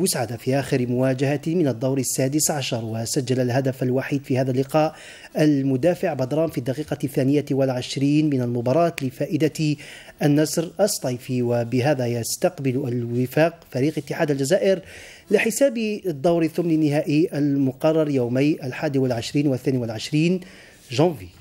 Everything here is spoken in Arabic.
بوسعدة في آخر مواجهة من الدور السادس عشر وسجل الهدف الوحيد في هذا اللقاء المدافع بدران في الدقيقة الثانية والعشرين من المباراة لفائدة النصر الصيفي وبهذا يستقبل الوفاق فريق اتحاد الجزائر لحساب الدور الثمن النهائي المقرر يومي الحادي والعشرين والثاني والعشرين جانفي